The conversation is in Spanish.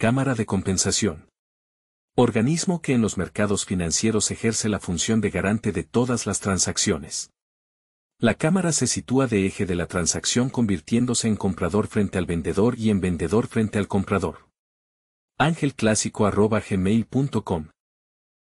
Cámara de Compensación. Organismo que en los mercados financieros ejerce la función de garante de todas las transacciones. La cámara se sitúa de eje de la transacción convirtiéndose en comprador frente al vendedor y en vendedor frente al comprador. Ángel